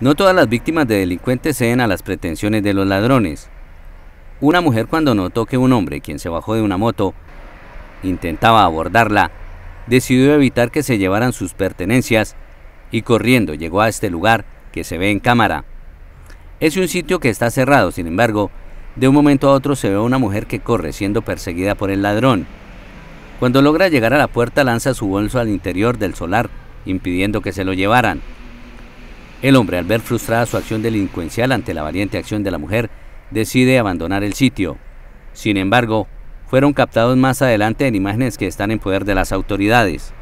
No todas las víctimas de delincuentes ceden a las pretensiones de los ladrones. Una mujer cuando notó que un hombre, quien se bajó de una moto, intentaba abordarla, decidió evitar que se llevaran sus pertenencias y corriendo llegó a este lugar que se ve en cámara. Es un sitio que está cerrado, sin embargo, de un momento a otro se ve a una mujer que corre siendo perseguida por el ladrón. Cuando logra llegar a la puerta lanza su bolso al interior del solar, impidiendo que se lo llevaran. El hombre, al ver frustrada su acción delincuencial ante la valiente acción de la mujer, decide abandonar el sitio. Sin embargo, fueron captados más adelante en imágenes que están en poder de las autoridades.